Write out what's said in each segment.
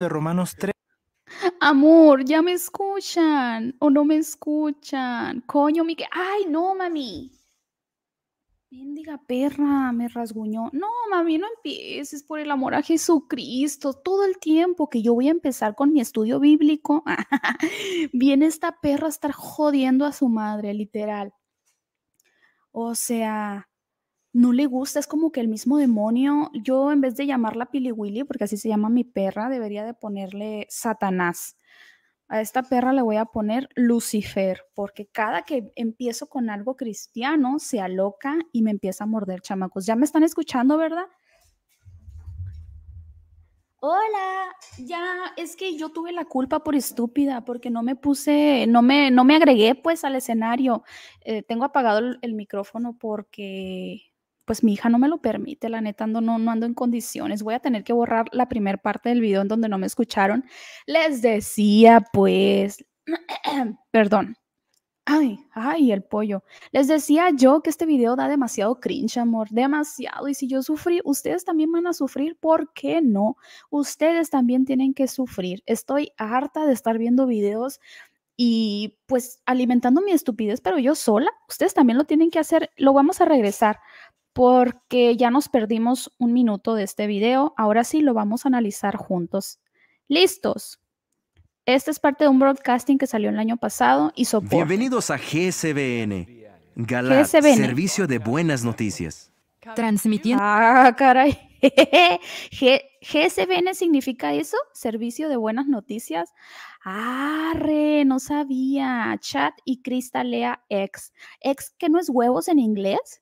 de Romanos 3. Amor, ya me escuchan o no me escuchan. Coño, mi que. Ay, no, mami. bendiga perra, me rasguñó. No, mami, no empieces por el amor a Jesucristo. Todo el tiempo que yo voy a empezar con mi estudio bíblico, viene esta perra a estar jodiendo a su madre, literal. O sea, no le gusta, es como que el mismo demonio, yo en vez de llamarla Pili Willy, porque así se llama mi perra, debería de ponerle Satanás. A esta perra le voy a poner Lucifer, porque cada que empiezo con algo cristiano se aloca y me empieza a morder chamacos. Ya me están escuchando, ¿verdad? Hola, ya es que yo tuve la culpa por estúpida, porque no me puse, no me, no me agregué pues al escenario. Eh, tengo apagado el, micrófono porque pues mi hija no me lo permite, la neta ando, no, no ando en condiciones, voy a tener que borrar la primera parte del video en donde no me escucharon. Les decía, pues, perdón. Ay, ay, el pollo. Les decía yo que este video da demasiado cringe, amor, demasiado. Y si yo sufrí, ustedes también van a sufrir. ¿Por qué no? Ustedes también tienen que sufrir. Estoy harta de estar viendo videos y pues alimentando mi estupidez, pero yo sola. Ustedes también lo tienen que hacer. Lo vamos a regresar porque ya nos perdimos un minuto de este video. Ahora sí lo vamos a analizar juntos. ¡Listos! Esta es parte de un broadcasting que salió el año pasado y soporte. Bienvenidos a GSBN. Servicio de Buenas Noticias. Transmitiendo. Ah, caray. GSBN significa eso, servicio de buenas noticias. Arre, no sabía. Chat y Cristalea X. X que no es huevos en inglés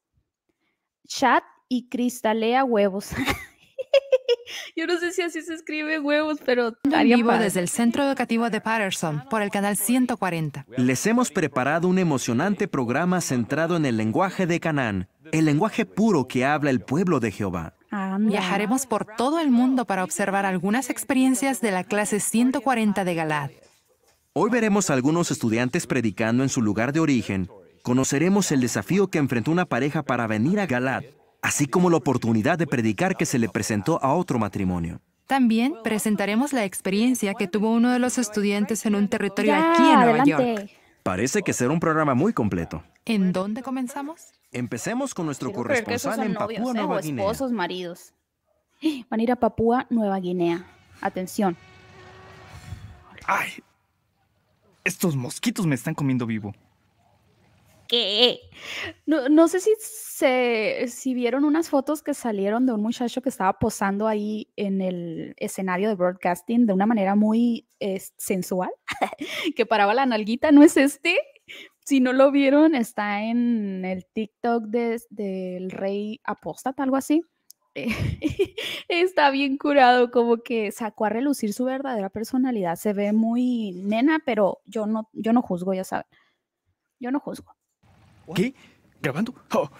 chat y cristalea huevos. Yo no sé si así se escribe huevos, pero... vivo desde el Centro Educativo de Patterson, por el canal 140. Les hemos preparado un emocionante programa centrado en el lenguaje de Canaán, el lenguaje puro que habla el pueblo de Jehová. Viajaremos por todo el mundo para observar algunas experiencias de la clase 140 de Galad. Hoy veremos a algunos estudiantes predicando en su lugar de origen conoceremos el desafío que enfrentó una pareja para venir a Galat, así como la oportunidad de predicar que se le presentó a otro matrimonio. También presentaremos la experiencia que tuvo uno de los estudiantes en un territorio aquí en Nueva York. Parece que será un programa muy completo. ¿En dónde comenzamos? Empecemos con nuestro corresponsal en Papúa Nueva eh, Guinea. Esposos, maridos. Van a ir a Papúa Nueva Guinea. Atención. Ay, estos mosquitos me están comiendo vivo. No, sé si, se, si vieron unas fotos que salieron de un muchacho que estaba posando ahí en el escenario de broadcasting de una manera muy sensual, que paraba la nalguita, ¿no es este? Si no lo vieron, está en el TikTok de, del rey apóstata, algo así. está bien curado, como que sacó a relucir su verdadera personalidad. Se ve muy nena, pero yo no, yo no juzgo, ya saben. Yo no juzgo. ¿Qué? ¿Grabando? Oh.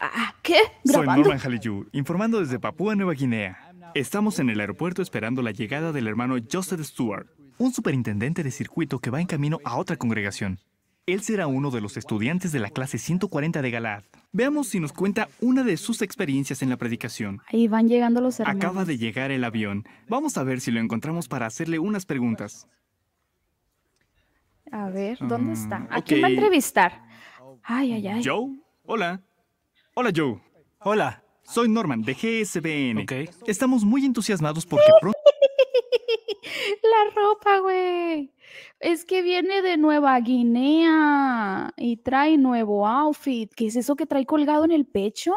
Ah, ¿Qué? ¿Grabando? Soy Norman Haliyu, informando desde Papúa Nueva Guinea. Estamos en el aeropuerto esperando la llegada del hermano Joseph Stewart, un superintendente de circuito que va en camino a otra congregación. Él será uno de los estudiantes de la clase 140 de Galad. Veamos si nos cuenta una de sus experiencias en la predicación. Ahí van llegando los hermanos. Acaba de llegar el avión. Vamos a ver si lo encontramos para hacerle unas preguntas. A ver, ¿dónde mm, está? ¿A quién va a entrevistar? Ay, ay, ay. Joe, hola. Hola, Joe. Hola. Soy Norman de GSBN. Ok. Estamos muy entusiasmados porque La ropa, güey. Es que viene de Nueva Guinea y trae nuevo outfit. ¿Qué es eso que trae colgado en el pecho?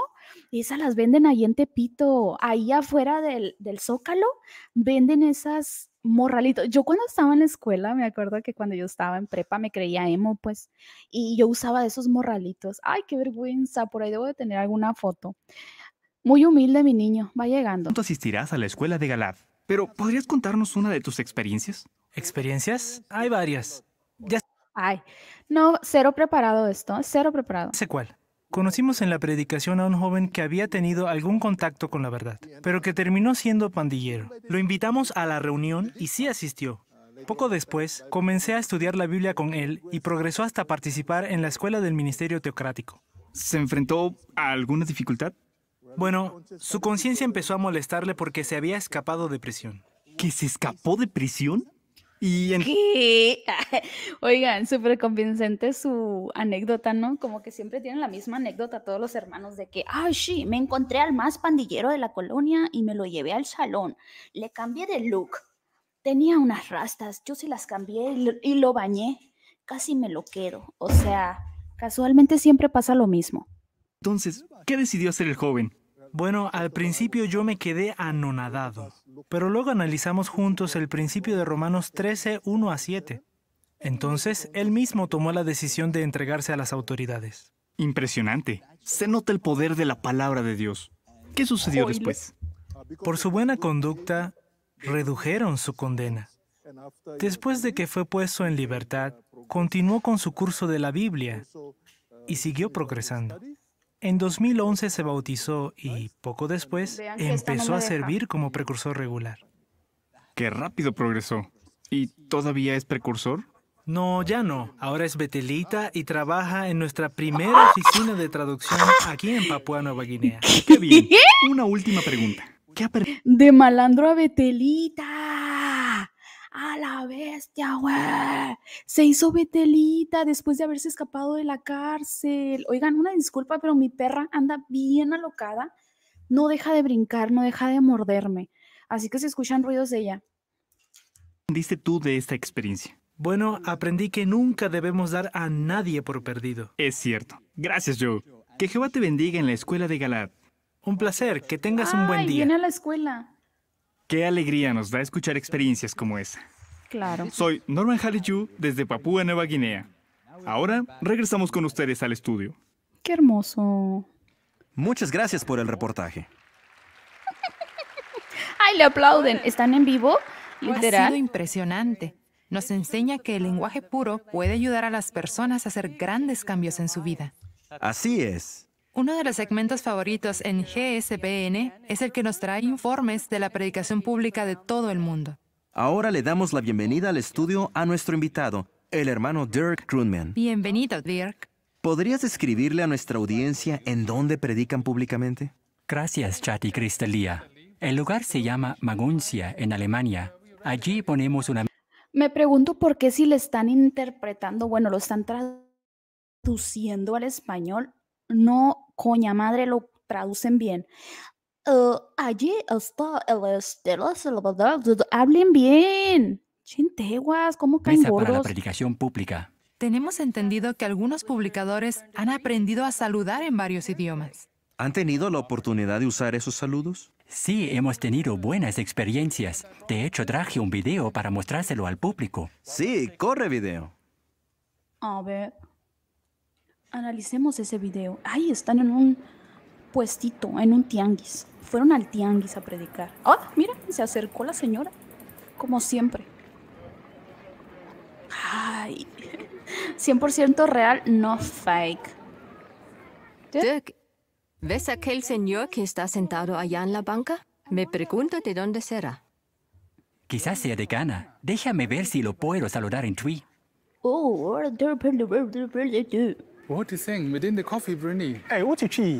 Esas las venden ahí en Tepito. Ahí afuera del Zócalo venden esas morralito. Yo cuando estaba en la escuela, me acuerdo que cuando yo estaba en prepa me creía emo, pues, y yo usaba esos morralitos. Ay, qué vergüenza, por ahí debo de tener alguna foto. Muy humilde mi niño, va llegando. ¿Cuánto asistirás a la escuela de Galad? Pero, ¿podrías contarnos una de tus experiencias? ¿Experiencias? Hay varias. Ay, no, cero preparado esto, cero preparado. se cuál. Conocimos en la predicación a un joven que había tenido algún contacto con la verdad, pero que terminó siendo pandillero. Lo invitamos a la reunión y sí asistió. Poco después, comencé a estudiar la Biblia con él y progresó hasta participar en la escuela del Ministerio Teocrático. ¿Se enfrentó a alguna dificultad? Bueno, su conciencia empezó a molestarle porque se había escapado de prisión. ¿Que se escapó de prisión? Oigan, súper convincente su anécdota, ¿no? Como que siempre tienen la misma anécdota todos los hermanos de que, ay, sí, me encontré al más pandillero de la colonia y me lo llevé al salón. Le cambié de look. Tenía unas rastas, yo sí las cambié y lo bañé. Casi me lo quedo. O sea, casualmente siempre pasa lo mismo. Entonces, ¿qué decidió hacer el joven? Bueno, al principio yo me quedé anonadado. Pero luego analizamos juntos el principio de Romanos 13, 1 a 7. Entonces, él mismo tomó la decisión de entregarse a las autoridades. Impresionante. Se nota el poder de la palabra de Dios. ¿Qué sucedió después? Por su buena conducta, redujeron su condena. Después de que fue puesto en libertad, continuó con su curso de la Biblia y siguió progresando. En 2011 se bautizó y poco después empezó a servir como precursor regular. ¡Qué rápido progresó! ¿Y todavía es precursor? No, ya no. Ahora es betelita y trabaja en nuestra primera oficina de traducción aquí en Papúa Nueva Guinea. ¡Qué bien! Una última pregunta. ¿Qué De malandro a betelita a la bestia, güey. Se hizo Betelita después de haberse escapado de la cárcel. Oigan, una disculpa, pero mi perra anda bien alocada. No deja de brincar, no deja de morderme. Así que se escuchan ruidos de ella. ¿Diste tú de esta experiencia? Bueno, aprendí que nunca debemos dar a nadie por perdido. Es cierto. Gracias, Joe. Que Jehová te bendiga en la escuela de Galad. Un placer, que tengas un buen día. Viene a la escuela. Qué alegría nos da escuchar experiencias como esa. Claro. Soy Norman Hariyu desde Papúa Nueva Guinea. Ahora regresamos con ustedes al estudio. Qué hermoso. Muchas gracias por el reportaje. ¡Ay, le aplauden! ¿Están en vivo? Literal. Ha sido impresionante. Nos enseña que el lenguaje puro puede ayudar a las personas a hacer grandes cambios en su vida. Así es. Uno de los segmentos favoritos en GSPN es el que nos trae informes de la predicación pública de todo el mundo. Ahora le damos la bienvenida al estudio a nuestro invitado, el hermano Dirk Grunman. Bienvenido, Dirk. ¿Podrías describirle a nuestra audiencia en dónde predican públicamente? Gracias, Chati Cristalía. El lugar se llama Maguncia, en Alemania. Allí ponemos una... Me pregunto por qué si le están interpretando, bueno, lo están traduciendo al español, no coña madre lo traducen bien. Eh, allí está el estela, hablen bien. Chinteguas, ¿cómo caen Mesa para la predicación pública. Tenemos entendido que algunos publicadores han aprendido a saludar en varios idiomas. ¿Han tenido la oportunidad de usar esos saludos? Sí, hemos tenido buenas experiencias. De hecho, traje un video para mostrárselo al público. Sí, corre video. A ver. Analicemos ese video. Ahí están en un puestito, en un tianguis. Fueron al tianguis a predicar. oh, mira, se acercó la señora, como siempre. Ay, 100% real, no fake. Dirk, ¿ves aquel señor que está sentado allá en la banca? Me pregunto de dónde será. Quizás sea de Ghana. Déjame ver si lo puedo saludar en Twi. Oh, Bruni.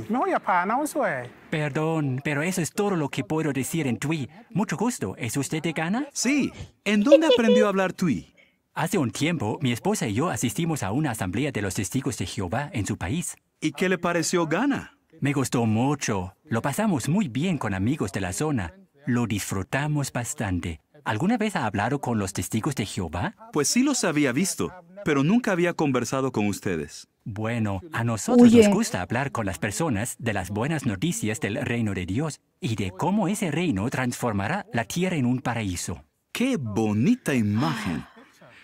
me voy a eh. Perdón, pero eso es todo lo que puedo decir en Tui. Mucho gusto. ¿Es usted de Ghana? Sí. ¿En dónde aprendió a hablar Tui? Hace un tiempo, mi esposa y yo asistimos a una asamblea de los testigos de Jehová en su país. ¿Y qué le pareció Ghana? Me gustó mucho. Lo pasamos muy bien con amigos de la zona. Lo disfrutamos bastante. ¿Alguna vez ha hablado con los testigos de Jehová? Pues sí los había visto, pero nunca había conversado con ustedes. Bueno, a nosotros nos gusta hablar con las personas de las buenas noticias del reino de Dios y de cómo ese reino transformará la tierra en un paraíso. ¡Qué bonita imagen!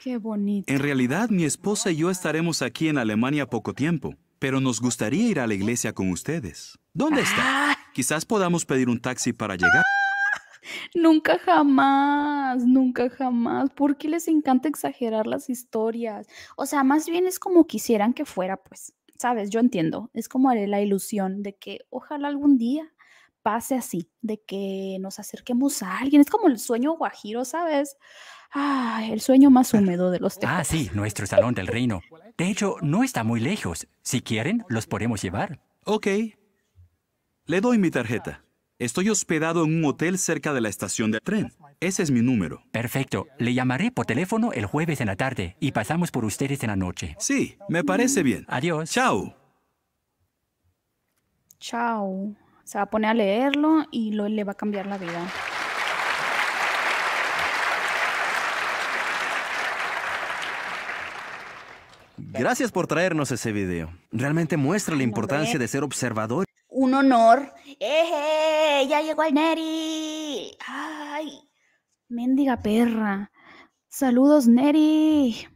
¡Qué bonita! En realidad, mi esposa y yo estaremos aquí en Alemania poco tiempo, pero nos gustaría ir a la iglesia con ustedes. ¿Dónde está? Ah. Quizás podamos pedir un taxi para llegar. Nunca jamás, nunca jamás, porque les encanta exagerar las historias. O sea, más bien es como quisieran que fuera, pues, ¿sabes? Yo entiendo, es como haré la ilusión de que ojalá algún día pase así, de que nos acerquemos a alguien. Es como el sueño guajiro, ¿sabes? Ah, el sueño más ah, húmedo de los tejanos. Ah, sí, nuestro salón del reino. De hecho, no está muy lejos. Si quieren, los podemos llevar. Ok. Le doy mi tarjeta. Estoy hospedado en un hotel cerca de la estación de tren. Ese es mi número. Perfecto. Le llamaré por teléfono el jueves en la tarde y pasamos por ustedes en la noche. Sí, me parece bien. Adiós. Chao. Chao. Se va a poner a leerlo y lo, le va a cambiar la vida. Gracias por traernos ese video. Realmente muestra la importancia de ser observador un honor. ¡Eh! ¡Ya llegó el Neri! ¡Ay! mendiga perra. Saludos, Neri.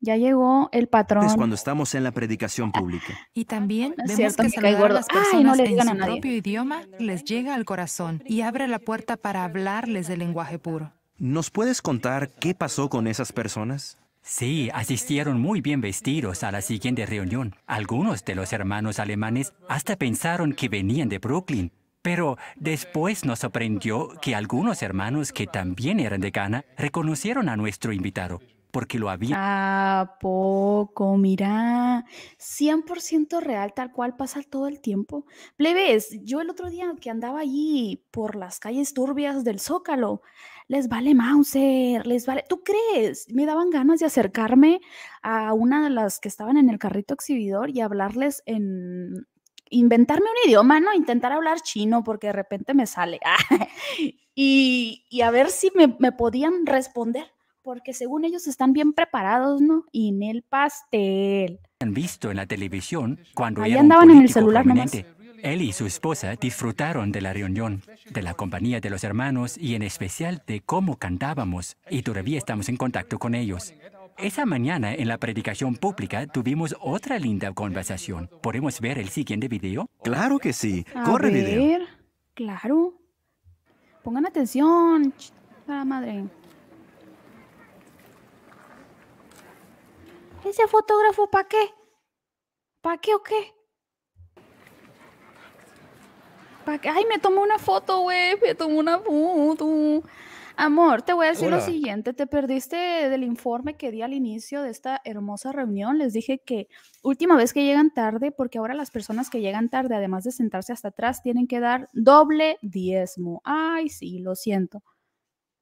Ya llegó el patrón. Es cuando estamos en la predicación pública. Y también ah, vemos cierto, que a las personas no en su nadie. propio idioma les llega al corazón y abre la puerta para hablarles del lenguaje puro. ¿Nos puedes contar qué pasó con esas personas? Sí, asistieron muy bien vestidos a la siguiente reunión. Algunos de los hermanos alemanes hasta pensaron que venían de Brooklyn. Pero después nos sorprendió que algunos hermanos que también eran de Ghana reconocieron a nuestro invitado porque lo habían... ¿A poco? Mira, 100% real, tal cual pasa todo el tiempo. Plebes, yo el otro día que andaba allí por las calles turbias del Zócalo, les vale Mauser, les vale, ¿tú crees? Me daban ganas de acercarme a una de las que estaban en el carrito exhibidor y hablarles en, inventarme un idioma, ¿no? Intentar hablar chino porque de repente me sale. y, a ver si me, podían responder, porque según ellos están bien preparados, ¿no? Y en el pastel. Han visto en la televisión cuando... Ahí andaban en el celular nomás. Él y su esposa disfrutaron de la reunión, de la compañía de los hermanos y en especial de cómo cantábamos, y todavía estamos en contacto con ellos. Esa mañana en la predicación pública tuvimos otra linda conversación. ¿Podemos ver el siguiente video? Claro que sí. Corre ver, video. Claro. Pongan atención. La madre. ¿Ese fotógrafo para qué? ¿Para qué o qué? ay, me tomó una foto, güey, me tomó una foto. Amor, te voy a decir lo siguiente, te perdiste del informe que di al inicio de esta hermosa reunión. Les dije que última vez que llegan tarde, porque ahora las personas que llegan tarde, además de sentarse hasta atrás, tienen que dar doble diezmo. Ay, sí, lo siento.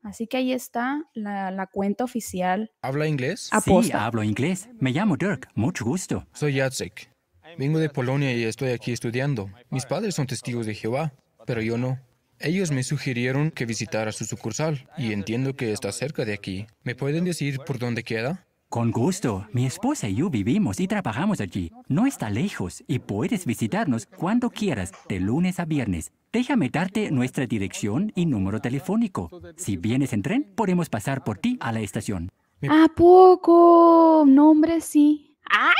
Así que ahí está la, cuenta oficial. ¿Habla inglés? Sí, hablo inglés. Me llamo Dirk, mucho gusto. Soy Jacek. Vengo de Polonia y estoy aquí estudiando. Mis padres son testigos de Jehová, pero yo no. Ellos me sugirieron que visitara su sucursal y entiendo que está cerca de aquí. ¿Me pueden decir por dónde queda? Con gusto. Mi esposa y yo vivimos y trabajamos allí. No está lejos y puedes visitarnos cuando quieras, de lunes a viernes. Déjame darte nuestra dirección y número telefónico. Si vienes en tren, podemos pasar por ti a la estación. ¿A poco? Nombre sí. ¡Ay!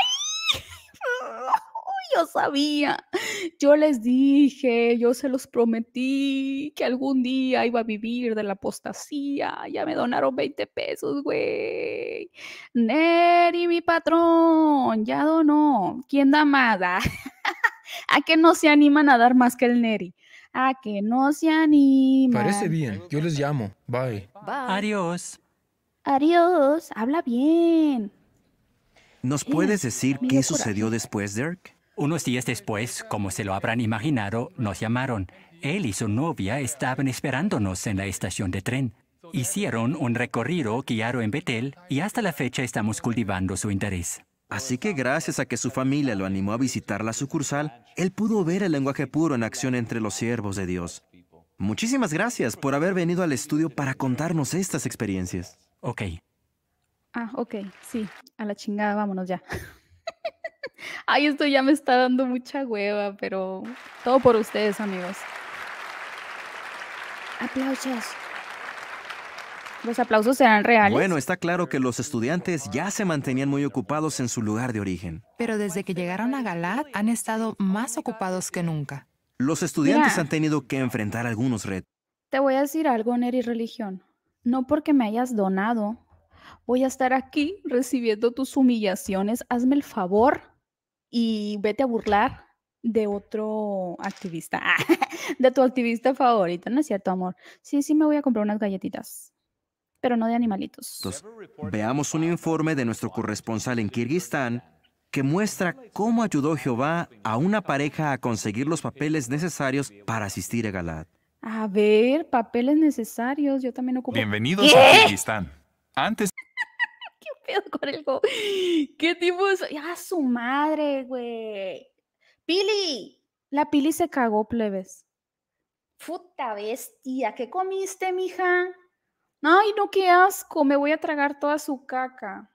yo sabía. Yo les dije, yo se los prometí que algún día iba a vivir de la apostasía. Ya me donaron 20 pesos, güey. Neri, mi patrón, ya donó. ¿Quién da más? Ah, ¿A que no se animan a dar más que el Neri? ¿A que no se animan? Parece bien. Yo les llamo. Bye. Bye. Adiós. Adiós. Habla bien. ¿Nos puedes decir qué sucedió después, Dirk? Unos días después, como se lo habrán imaginado, nos llamaron. Él y su novia estaban esperándonos en la estación de tren. Hicieron un recorrido guiado en Betel y hasta la fecha estamos cultivando su interés. Así que gracias a que su familia lo animó a visitar la sucursal, él pudo ver el lenguaje puro en acción entre los siervos de Dios. Muchísimas gracias por haber venido al estudio para contarnos estas experiencias. Ok. Ah, ok, sí, a la chingada, vámonos ya. Ay, esto ya me está dando mucha hueva, pero todo por ustedes, amigos. Aplausos. Los aplausos serán reales. Bueno, está claro que los estudiantes ya se mantenían muy ocupados en su lugar de origen. Pero desde que llegaron a Galat han estado más ocupados que nunca. Los estudiantes han tenido que enfrentar algunos retos. Te voy a decir algo, Neri Religión. No porque me hayas donado voy a estar aquí recibiendo tus humillaciones, hazme el favor y vete a burlar de otro activista, de tu activista favorita, ¿no es cierto, amor? Sí, sí, me voy a comprar unas galletitas, pero no de animalitos. Veamos un informe de nuestro corresponsal en Kirguistán que muestra cómo ayudó Jehová a una pareja a conseguir los papeles necesarios para asistir a Galad. A ver, papeles necesarios, yo también ocupo. Bienvenidos a Kirguistán. Antes ¿Qué tipo es? ya ¡Ah, su madre, güey! ¡Pili! La Pili se cagó, plebes. ¡Futa bestia, ¿qué comiste, mija? Ay, no, qué asco, me voy a tragar toda su caca.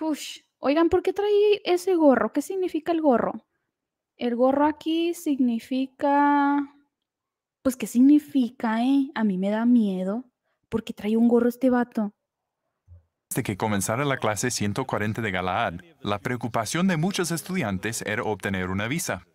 Uf. Oigan, ¿por qué traí ese gorro? ¿Qué significa el gorro? El gorro aquí significa... Pues, ¿qué significa, eh? A mí me da miedo porque trae un gorro este vato. Desde que comenzara la clase 140 de Galaad, la preocupación de muchos estudiantes era obtener una visa.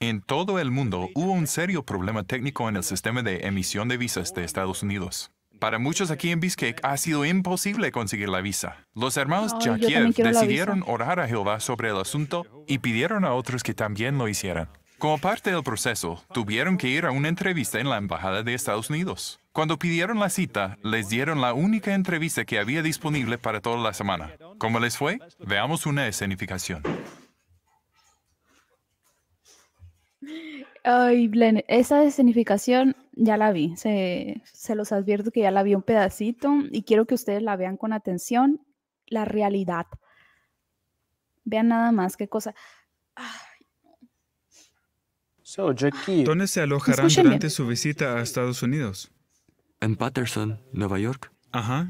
En todo el mundo hubo un serio problema técnico en el sistema de emisión de visas de Estados Unidos. Para muchos aquí en Biscayne ha sido imposible conseguir la visa. Los hermanos oh, decidieron orar a Jehová sobre el asunto y pidieron a otros que también lo hicieran. Como parte del proceso, tuvieron que ir a una entrevista en la Embajada de Estados Unidos. Cuando pidieron la cita, les dieron la única entrevista que había disponible para toda la semana. ¿Cómo les fue? Veamos una escenificación. Ay, Blen, esa escenificación ya la vi. Se, los advierto que ya la vi un pedacito y quiero que ustedes la vean con atención. La realidad. Vean nada más qué cosa. Ah, ¿Dónde se alojarán durante su visita a Estados Unidos? En Patterson, Nueva York. Ajá.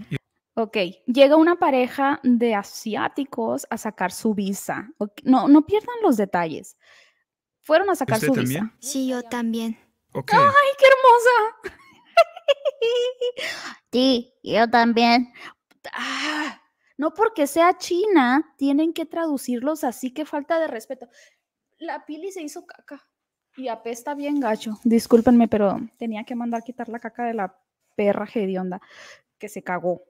Ok, llega una pareja de asiáticos a sacar su visa. No, no pierdan los detalles. Fueron a sacar su visa. Sí, yo también. ¡Ay, qué hermosa! sí, yo también. Ah, no porque sea China, tienen que traducirlos, así que falta de respeto. La Pili se hizo caca. Y apesta bien gacho. Discúlpenme, pero tenía que mandar quitar la caca de la perra gedionda que se cagó.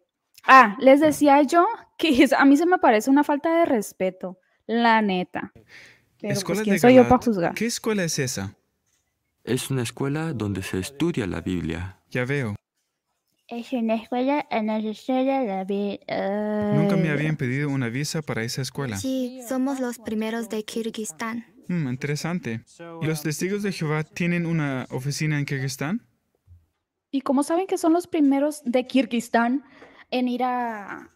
Ah, les decía yo que a mí se me parece una falta de respeto, la neta. Pues, escuela ¿Qué escuela es esa? Es una escuela donde se estudia la Biblia. Ya veo. Es una escuela en la la Biblia. Nunca me habían pedido una visa para esa escuela. Sí, somos los primeros de Kirguistán. Mm, interesante. los testigos de Jehová tienen una oficina en Kirguistán? ¿Y cómo saben que son los primeros de Kirguistán en ir a...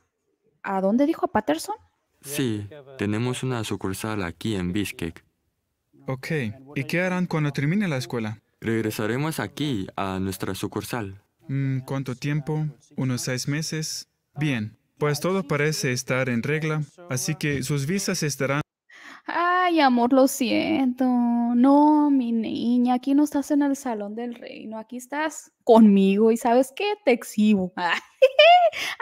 ¿A dónde dijo a Patterson? Sí, tenemos una sucursal aquí en Bishkek. Ok, ¿y qué harán cuando termine la escuela? Regresaremos aquí a nuestra sucursal. Mm, ¿Cuánto tiempo? ¿Unos seis meses? Bien, pues todo parece estar en regla, así que sus visas estarán... Ay, amor, lo siento. No, mi niña, aquí no estás en el salón del reino, aquí estás conmigo y sabes qué, te exhibo.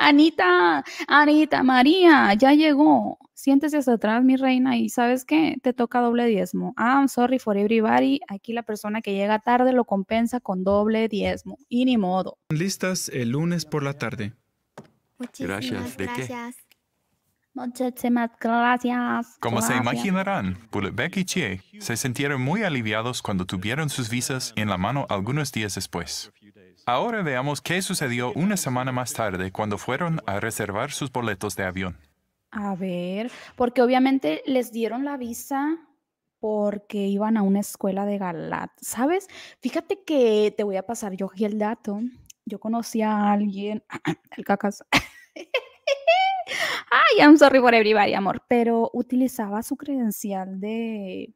Ah, Anita, Anita, María, ya llegó. Siéntese hasta atrás, mi reina, y sabes qué, te toca doble diezmo. Ah, I'm sorry for everybody. Aquí la persona que llega tarde lo compensa con doble diezmo. Y ni modo. Listas el lunes por la tarde. gracias. Muchísimas gracias. Como se imaginarán, Bulletbeck y Chie se sintieron muy aliviados cuando tuvieron sus visas en la mano algunos días después. Ahora veamos qué sucedió una semana más tarde cuando fueron a reservar sus boletos de avión. A ver, porque obviamente les dieron la visa porque iban a una escuela de Galat, ¿sabes? Fíjate que te voy a pasar yo aquí el dato. Yo conocí a alguien, el cacas. Ay, I'm sorry for everybody, amor. Pero utilizaba su credencial de,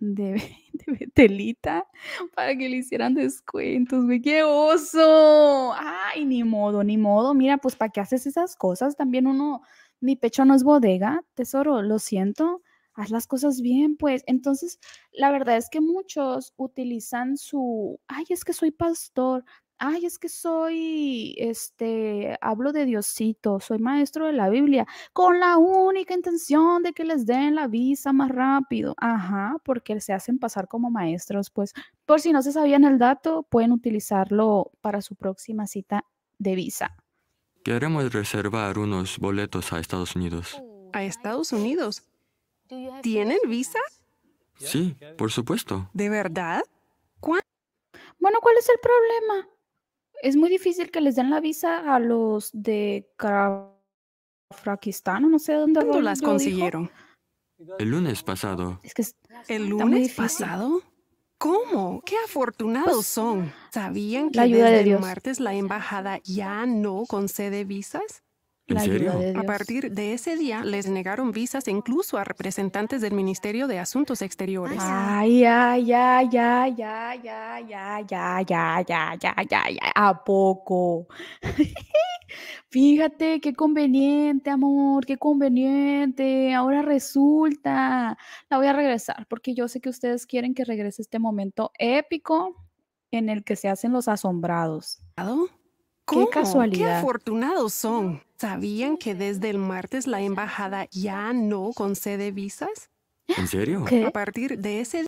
de, para que le hicieran descuentos, güey. ¡Qué oso! Ay, ni modo, ni modo. Mira, pues para qué haces esas cosas. También uno, mi pecho no es bodega, tesoro, lo siento. Haz las cosas bien, pues. Entonces, la verdad es que muchos utilizan su, ay, es que soy pastor ay, es que soy, este, hablo de Diosito, soy maestro de la Biblia, con la única intención de que les den la visa más rápido. Ajá, porque se hacen pasar como maestros, pues, por si no se sabían el dato, pueden utilizarlo para su próxima cita de visa. Queremos reservar unos boletos a Estados Unidos. ¿A Estados Unidos? ¿Tienen visa? Sí, por supuesto. ¿De verdad? Bueno, ¿cuál es el problema? es muy difícil que les den la visa a los de o no sé dónde. las consiguieron? El lunes pasado. ¿El lunes pasado? ¿Cómo? ¡Qué afortunados pues, son! ¿Sabían que la ayuda de el martes la embajada ya no concede visas? ¿En serio? A partir de ese día les negaron visas incluso a representantes del Ministerio de Asuntos Exteriores. Ay, ay, ay, ay, ay, ay, ay, ay, ay, ay, ay, ay, ¿a poco? Fíjate, qué conveniente, amor, qué conveniente. Ahora resulta. La voy a regresar porque yo sé que ustedes quieren que regrese este momento épico en el que se hacen los asombrados. ¿Cómo? ¿Qué casualidad? ¡Qué afortunados son! ¿Sabían que desde el martes la embajada ya no concede visas? ¿En serio? A partir de ese...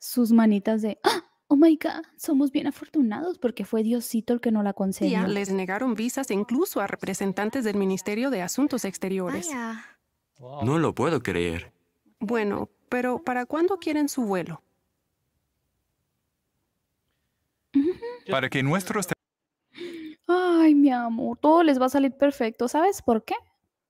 Sus manitas de... Ah, oh my God, somos bien afortunados porque fue Diosito el que no la concedió. les negaron visas incluso a representantes del Ministerio de Asuntos Exteriores. No lo puedo creer. Bueno, pero ¿para cuándo quieren su vuelo? Para que nuestros ay, mi amor, todo les va a salir perfecto. ¿Sabes por qué?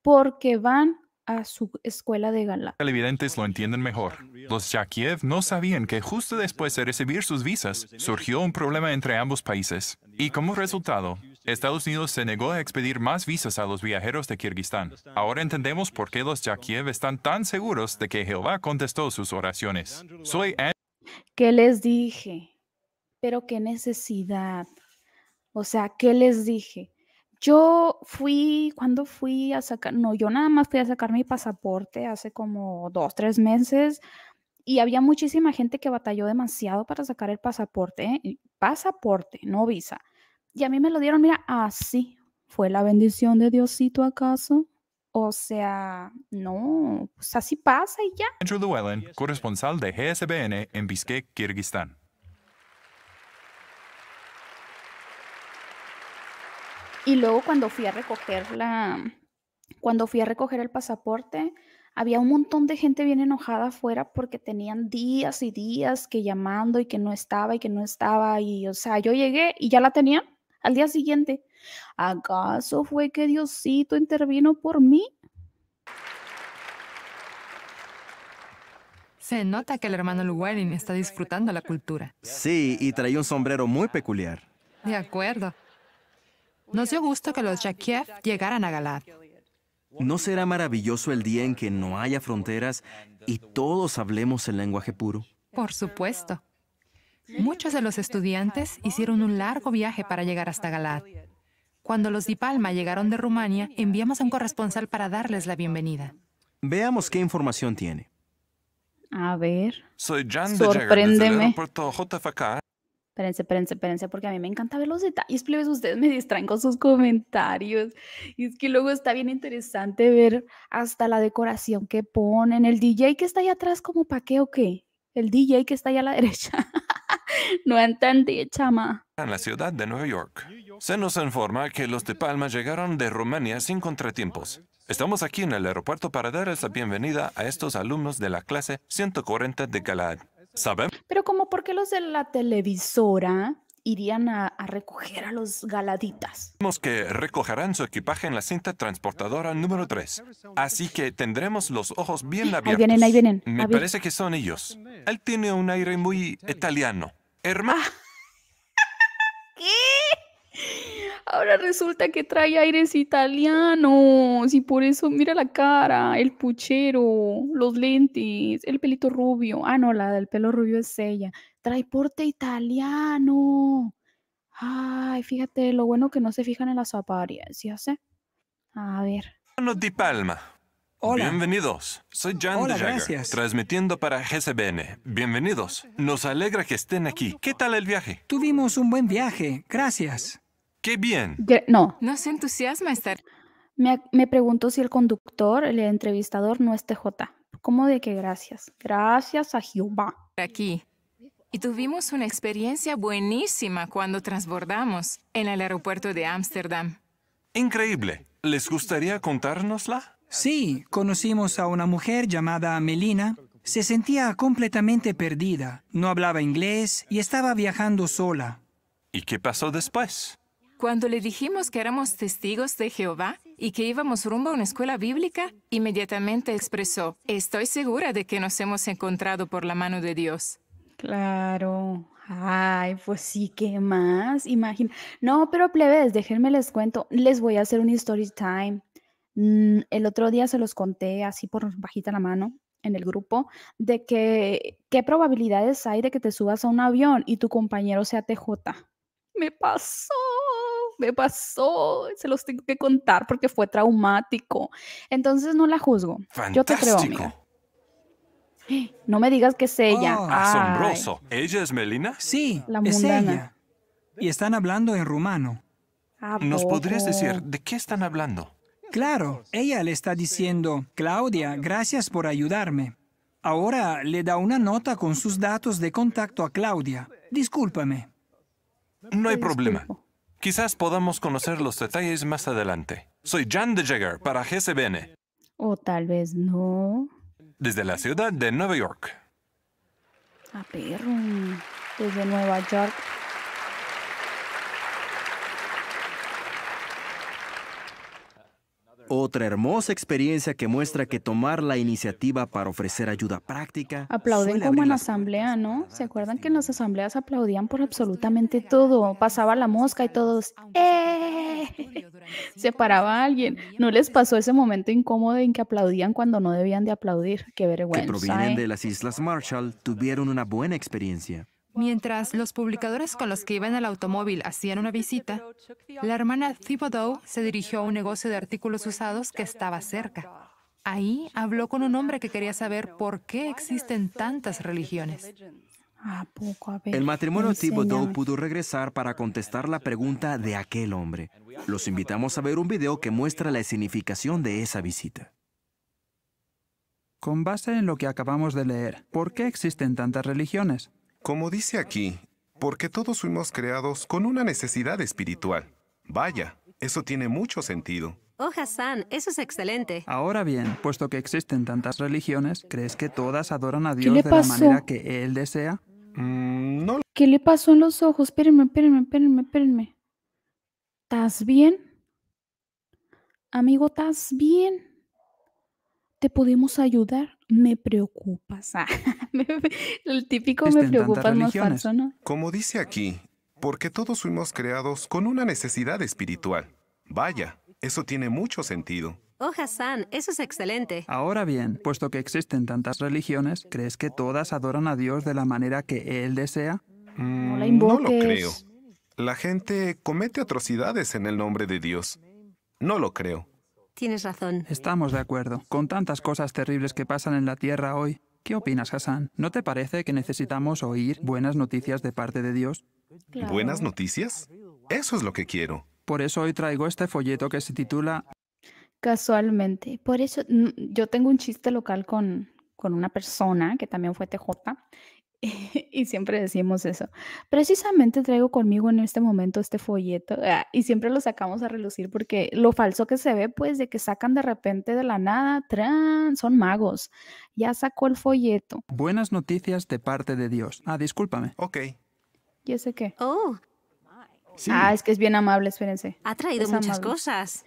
Porque van a su escuela de gala. Televidentes lo entienden mejor. Los Yakiev no sabían que justo después de recibir sus visas surgió un problema entre ambos países y como resultado, Estados Unidos se negó a expedir más visas a los viajeros de Kirguistán. Ahora entendemos por qué los Yakiev están tan seguros de que Jehová contestó sus oraciones. Soy ¿Qué les dije? Pero qué necesidad. O sea, ¿qué les dije? Yo fui, cuando fui a sacar? No, yo nada más fui a sacar mi pasaporte hace como dos, tres meses y había muchísima gente que batalló demasiado para sacar el pasaporte, pasaporte, no visa. Y a mí me lo dieron, mira, así. ¿Fue la bendición de Diosito acaso? O sea, no, pues así pasa y ya. Andrew Llewellyn, corresponsal de GSBN en Bishkek, Kirguistán. Y luego cuando fui a recoger la, cuando fui a recoger el pasaporte, había un montón de gente bien enojada afuera porque tenían días y días que llamando y que no estaba y que no estaba. Y, o sea, yo llegué y ya la tenía al día siguiente. ¿Acaso fue que Diosito intervino por mí? Se nota que el hermano Llewellyn está disfrutando la cultura. Sí, y trae un sombrero muy peculiar. De acuerdo. Nos dio gusto que los Yakiev llegaran a Galad. ¿No será maravilloso el día en que no haya fronteras y todos hablemos el lenguaje puro? Por supuesto. Muchos de los estudiantes hicieron un largo viaje para llegar hasta Galad. Cuando los Dipalma Palma llegaron de Rumania, enviamos a un corresponsal para darles la bienvenida. Veamos qué información tiene. A ver. Soy Jan Sorpréndeme. Espérense, espérense, espérense, porque a mí me encanta ver los detalles, ustedes me distraen con sus comentarios. Y es que luego está bien interesante ver hasta la decoración que ponen, el DJ que está ahí atrás, como pa' qué o qué, el DJ que está ahí a la derecha. no entendí, chama. En la ciudad de Nueva York, se nos informa que los de Palma llegaron de Rumania sin contratiempos. Estamos aquí en el aeropuerto para darles la bienvenida a estos alumnos de la clase 140 de Galad. ¿Saben? Pero como porque los de la televisora irían a, recoger a los galaditas. Vemos que recogerán su equipaje en la cinta transportadora número 3. Así que tendremos los ojos bien abiertos. Ahí vienen, ahí vienen. Me parece que son ellos. Él tiene un aire muy italiano. herma ah. ¿Qué? Ahora resulta que trae aires italianos y por eso mira la cara, el puchero, los lentes, el pelito rubio. Ah, no, la del pelo rubio es ella. Trae porte italiano. Ay, fíjate, lo bueno que no se fijan en las apariencias, ¿eh? A ver. Di Palma. Hola. Bienvenidos. Soy Jan de Jagger, gracias. transmitiendo para GCBN. Bienvenidos. Nos alegra que estén aquí. ¿Qué tal el viaje? Tuvimos un buen viaje. Gracias. ¡Qué bien! No. No se entusiasma estar. Me, me pregunto si el conductor, el entrevistador, no es TJ. ¿Cómo de que gracias? Gracias a Jehová. Aquí. Y tuvimos una experiencia buenísima cuando transbordamos en el aeropuerto de Ámsterdam. Increíble. ¿Les gustaría contárnosla? Sí, conocimos a una mujer llamada Melina. Se sentía completamente perdida, no hablaba inglés y estaba viajando sola. ¿Y qué pasó después? Cuando le dijimos que éramos testigos de Jehová y que íbamos rumbo a una escuela bíblica, inmediatamente expresó, estoy segura de que nos hemos encontrado por la mano de Dios. Claro. Ay, pues sí, ¿qué más? Imagina. No, pero plebes, déjenme les cuento. Les voy a hacer un story time. Mm, el otro día se los conté así por bajita la mano en el grupo de que qué probabilidades hay de que te subas a un avión y tu compañero sea TJ. Me pasó me pasó, se los tengo que contar porque fue traumático. Entonces no la juzgo. Yo te creo, No me digas que es ella. Ah, asombroso. ¿Ella es Melina? Sí, la es ella. Y están hablando en rumano. ¿Nos podrías decir de qué están hablando? Claro, ella le está diciendo, Claudia, gracias por ayudarme. Ahora le da una nota con sus datos de contacto a Claudia. Discúlpame. No hay problema. Quizás podamos conocer los detalles más adelante. Soy Jan de Jagger para GCBN. O tal vez no. Desde la ciudad de Nueva York. A ah, perro. Desde Nueva York. Otra hermosa experiencia que muestra que tomar la iniciativa para ofrecer ayuda práctica. Aplauden como en la asamblea, ¿no? ¿Se acuerdan que en las asambleas aplaudían por absolutamente todo? Pasaba la mosca y todos ¡eh! Se paraba alguien. ¿No les pasó ese momento incómodo en que aplaudían cuando no debían de aplaudir? Qué vergüenza. Que provienen ¿eh? de las Islas Marshall, tuvieron una buena experiencia. Mientras los publicadores con los que iban al automóvil hacían una visita, la hermana Thibodeau se dirigió a un negocio de artículos usados que estaba cerca. Ahí habló con un hombre que quería saber por qué existen tantas religiones. el matrimonio Thibodeau pudo regresar para contestar la pregunta de aquel hombre. Los invitamos a ver un video que muestra la significación de esa visita. Con base en lo que acabamos de leer, ¿por qué existen tantas religiones? Como dice aquí, porque todos fuimos creados con una necesidad espiritual. Vaya, eso tiene mucho sentido. Oh, Hassan, eso es excelente. Ahora bien, puesto que existen tantas religiones, ¿crees que todas adoran a Dios de la manera que Él desea? Mm, no. ¿Qué le pasó en los ojos? Espérenme, espérenme, espérenme, espérenme. ¿Estás bien? Amigo, ¿estás bien? ¿Te podemos ayudar? me preocupas. Ah, el típico me preocupa más falso, ¿no? Como dice aquí, porque todos fuimos creados con una necesidad espiritual. Vaya, eso tiene mucho sentido. Oh, Hassan, eso es excelente. Ahora bien, puesto que existen tantas religiones, ¿crees que todas adoran a Dios de la manera que Él desea? Mm, no lo creo. La gente comete atrocidades en el nombre de Dios. No lo creo. Tienes razón. Estamos de acuerdo. Con tantas cosas terribles que pasan en la Tierra hoy, ¿qué opinas, Hassan? ¿No te parece que necesitamos oír buenas noticias de parte de Dios? ¿Buenas noticias? Eso es lo que quiero. Por eso hoy traigo este folleto que se titula... Casualmente. Por eso yo tengo un chiste local con, con una persona que también fue TJ y siempre decimos eso. Precisamente traigo conmigo en este momento este folleto ah, y siempre lo sacamos a relucir porque lo falso que se ve, pues, de que sacan de repente de la nada, ¡tran! son magos. Ya sacó el folleto. Buenas noticias de parte de Dios. Ah, discúlpame. Ok. yo sé qué? Oh. Ah, es que es bien amable, espérense. Ha traído muchas cosas.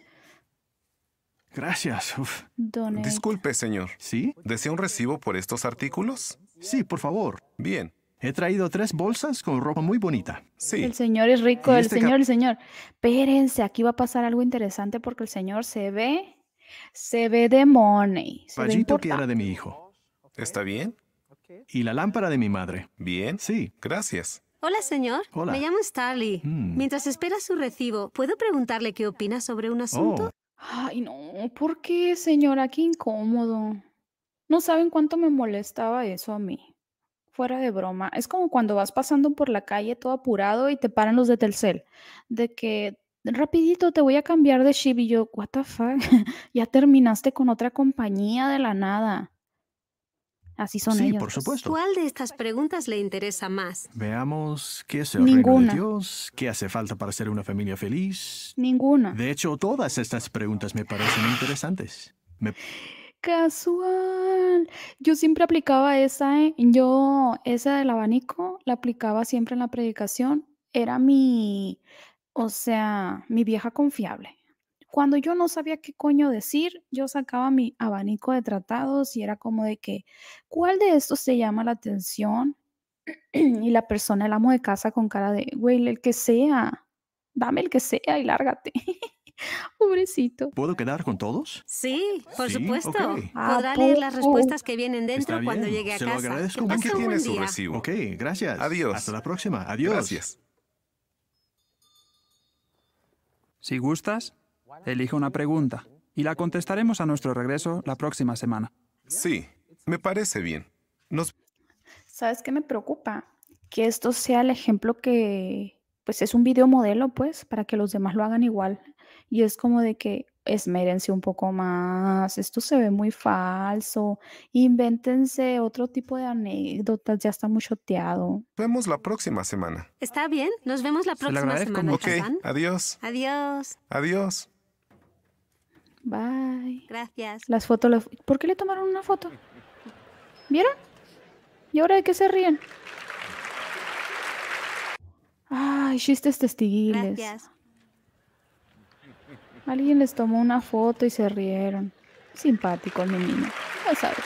Gracias. Disculpe, señor. ¿Sí? ¿Desea un recibo por estos artículos? Sí, por favor. Bien. He traído tres bolsas con ropa muy bonita. Sí. El señor es rico, el este señor, el señor. Espérense, aquí va a pasar algo interesante porque el señor se ve, se ve de money. que era de mi hijo. ¿Está bien? Y la lámpara de mi madre. Bien. Sí. Gracias. Hola, señor. Hola. Me llamo Starly. Mm. Mientras espera su recibo, ¿puedo preguntarle qué opina sobre un asunto? Oh. Ay, no. ¿Por qué, señora? Qué incómodo. No saben cuánto me molestaba eso a mí. Fuera de broma, es como cuando vas pasando por la calle todo apurado y te paran los de Telcel, de que rapidito te voy a cambiar de chip y yo, what the fuck, ya terminaste con otra compañía de la nada. Así son sí, por supuesto. ¿Cuál de estas preguntas le interesa más? Veamos qué es el Ninguna. Dios, qué hace falta para ser una familia feliz. Ninguna. De hecho, todas estas preguntas me parecen interesantes. Me casual. Yo siempre aplicaba esa, e, yo esa del abanico la aplicaba siempre en la predicación. Era mi, o sea, mi vieja confiable. Cuando yo no sabía qué coño decir, yo sacaba mi abanico de tratados y era como de que, ¿cuál de estos se llama la atención? y la persona, el amo de casa con cara de, güey, el que sea, dame el que sea y lárgate. Pobrecito. ¿Puedo quedar con todos? Sí, por supuesto. Podrá leer las respuestas que vienen dentro cuando llegue a casa. Lo su recibo. Ok, gracias. Adiós. Hasta la próxima. Adiós. Gracias. Si gustas, elige una pregunta y la contestaremos a nuestro regreso la próxima semana. Sí, me parece bien. ¿Sabes qué me preocupa? Que esto sea el ejemplo que, pues es un video modelo, pues, para que los demás lo hagan igual. Y es como de que esmérense un poco más, esto se ve muy falso, invéntense otro tipo de anécdotas, ya está muy choteado. Vemos la próxima semana. Está bien, nos vemos la próxima se semana. Ok, adiós. Adiós. Adiós. Bye. Gracias. Las fotos, ¿por qué le tomaron una foto? ¿Vieron? ¿Y ahora de qué se ríen? Ay, chistes testiguiles. Gracias. Alguien les tomó una foto y se rieron. Simpático el niño, ya sabes.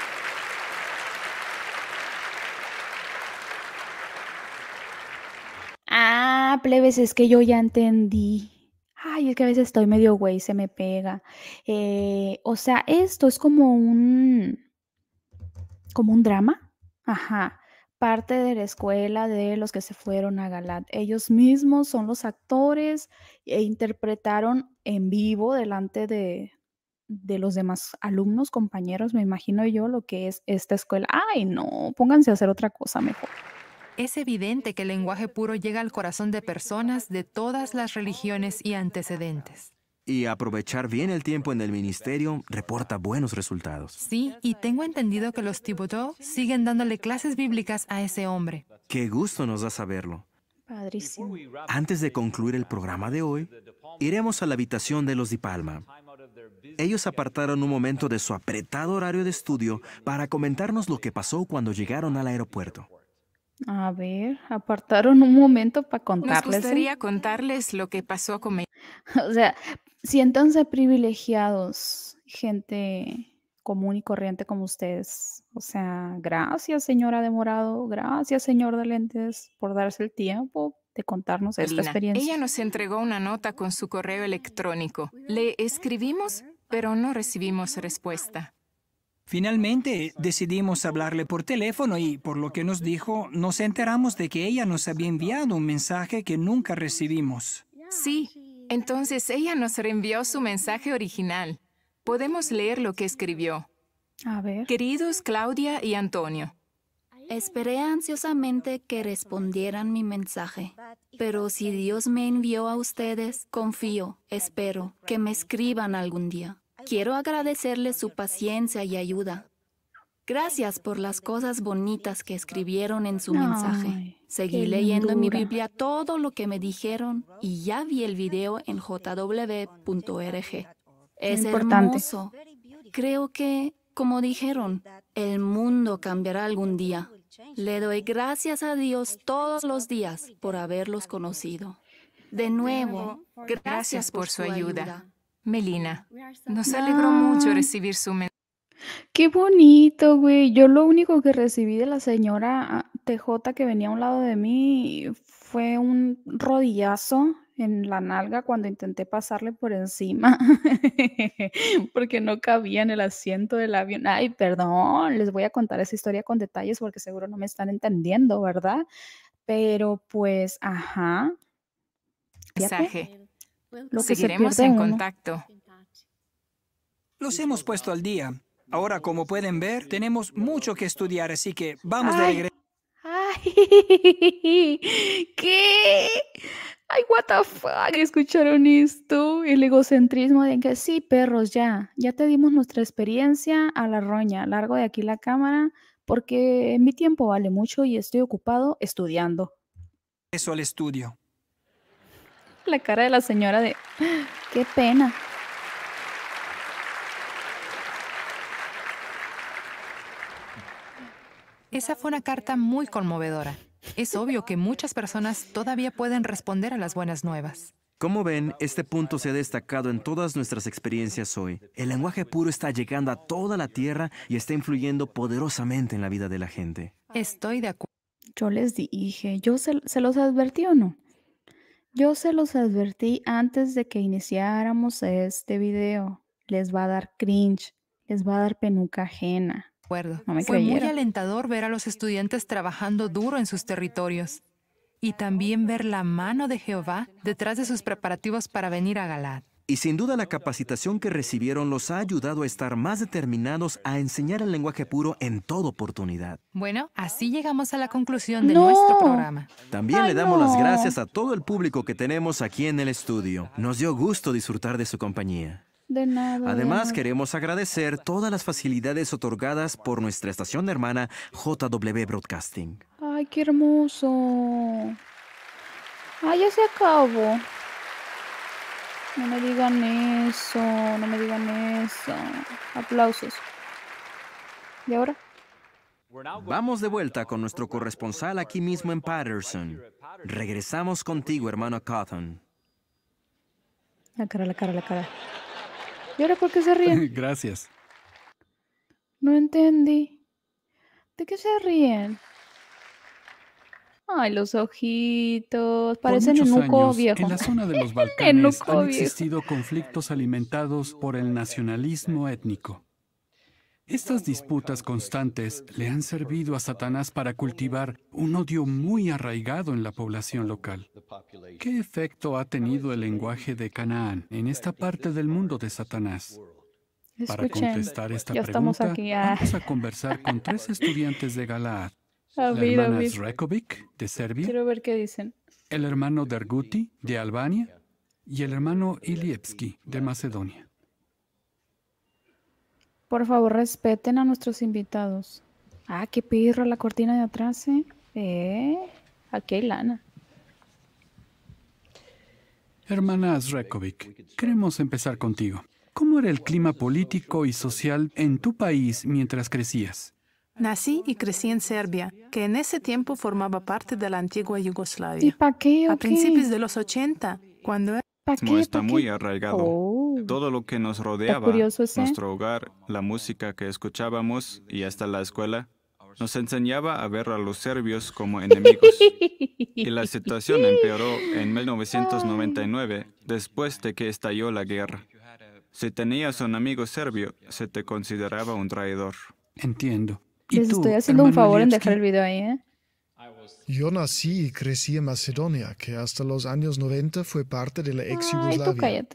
Ah, plebes, es que yo ya entendí. Ay, es que a veces estoy medio güey, se me pega. Eh, o sea, esto es como un. como un drama. Ajá parte de la escuela de los que se fueron a Galat. Ellos mismos son los actores e interpretaron en vivo delante de, de los demás alumnos, compañeros, me imagino yo, lo que es esta escuela. Ay, no, pónganse a hacer otra cosa mejor. Es evidente que el lenguaje puro llega al corazón de personas de todas las religiones y antecedentes y aprovechar bien el tiempo en el ministerio reporta buenos resultados. Sí, y tengo entendido que los Thibodeau siguen dándole clases bíblicas a ese hombre. Qué gusto nos da saberlo. Padrísimo. Antes de concluir el programa de hoy, iremos a la habitación de los Di Palma. Ellos apartaron un momento de su apretado horario de estudio para comentarnos lo que pasó cuando llegaron al aeropuerto. A ver, apartaron un momento para contarles. Nos ¿eh? gustaría contarles lo que pasó con O sea, si entonces privilegiados, gente común y corriente como ustedes. O sea, gracias señora de morado, gracias señor de lentes por darse el tiempo de contarnos esta experiencia. Ella nos entregó una nota con su correo electrónico. Le escribimos, pero no recibimos respuesta. Finalmente decidimos hablarle por teléfono y, por lo que nos dijo, nos enteramos de que ella nos había enviado un mensaje que nunca recibimos. Sí, entonces ella nos reenvió su mensaje original. Podemos leer lo que escribió. Queridos Claudia y Antonio, Esperé ansiosamente que respondieran mi mensaje, pero si Dios me envió a ustedes, confío, espero, que me escriban algún día. Quiero agradecerles su paciencia y ayuda. Gracias por las cosas bonitas que escribieron en su mensaje. Seguí leyendo en mi Biblia todo lo que me dijeron y ya vi el video en jw.org. Es Importante. hermoso. Creo que, como dijeron, el mundo cambiará algún día. Le doy gracias a Dios todos los días por haberlos conocido. De nuevo, gracias por su ayuda. Melina, nos alegró mucho recibir su mensaje. Qué bonito, güey. Yo lo único que recibí de la señora ah, TJ que venía a un lado de mí fue un rodillazo en la nalga cuando intenté pasarle por encima porque no cabía en el asiento del avión. Ay, perdón, les voy a contar esa historia con detalles porque seguro no me están entendiendo, ¿verdad? Pero pues, ajá. Viaje. Seguiremos en contacto. Los hemos puesto al día. Ahora, como pueden ver, tenemos mucho que estudiar, así que vamos de regreso. Ay, ¿Qué? Ay, what the fuck, ¿escucharon esto? El egocentrismo de que sí, perros, ya, ya te dimos nuestra experiencia a la roña, largo de aquí la cámara, porque mi tiempo vale mucho y estoy ocupado estudiando. Eso al estudio. La cara de la señora de, qué pena, Esa fue una carta muy conmovedora. Es obvio que muchas personas todavía pueden responder a las buenas nuevas. Como ven, este punto se ha destacado en todas nuestras experiencias hoy. El lenguaje puro está llegando a toda la tierra y está influyendo poderosamente en la vida de la gente. Estoy de acuerdo. Yo les dije, yo se, se los advertí o no. Yo se los advertí antes de que iniciáramos este video. Les va a dar cringe, les va a dar penuca ajena. Fue muy alentador ver a los estudiantes trabajando duro en sus territorios y también ver la mano de Jehová detrás de sus preparativos para venir a Galad. Y sin duda la capacitación que recibieron los ha ayudado a estar más determinados a enseñar el lenguaje puro en toda oportunidad. Bueno, así llegamos a la conclusión de nuestro programa. También le damos las gracias a todo el público que tenemos aquí en el estudio. Nos dio gusto disfrutar de su compañía. De nada. Además, queremos agradecer todas las facilidades otorgadas por nuestra estación hermana JW Broadcasting. Ay, qué hermoso. Ay, ya se acabó. No me digan eso, no me digan eso. Aplausos. ¿Y ahora? Vamos de vuelta con nuestro corresponsal aquí mismo en Patterson. Regresamos contigo, hermano Cotton. La cara, la cara, la cara. ¿Y ahora por qué se ríen? Gracias. No entendí. ¿De qué se ríen? Ay, los ojitos, parecen un años, viejo. En la zona de los Balcanes han existido conflictos alimentados por el nacionalismo étnico. Estas disputas constantes le han servido a Satanás para cultivar un odio muy arraigado en la población local. ¿Qué efecto ha tenido el lenguaje de Canaán en esta parte del mundo de Satanás? Para contestar esta pregunta, ah. vamos a conversar con tres estudiantes de Galaad. La hermana Zrekovic, de Serbia. El hermano Derguti, de Albania. Y el hermano Ilievski, de Macedonia. Por favor, respeten a nuestros invitados. Ah, qué pirro la cortina de atrás, ¿eh? eh aquí hay lana. Hermana Zrekovic, queremos empezar contigo. ¿Cómo era el clima político y social en tu país mientras crecías? Nací y crecí en Serbia, que en ese tiempo formaba parte de la antigua Yugoslavia. ¿Y para qué? A principios de los 80, cuando era está muy arraigado. Oh. Todo lo que nos rodeaba, nuestro hogar, la música que escuchábamos y hasta la escuela, nos enseñaba a ver a los serbios como enemigos. y la situación empeoró en 1999, después de que estalló la guerra. Si tenías un amigo serbio, se te consideraba un traidor. Entiendo. Les estoy haciendo un favor en dejar el video ahí, ¿eh? Yo nací y crecí en Macedonia, que hasta los años 90 fue parte de la ex Yugoslavia.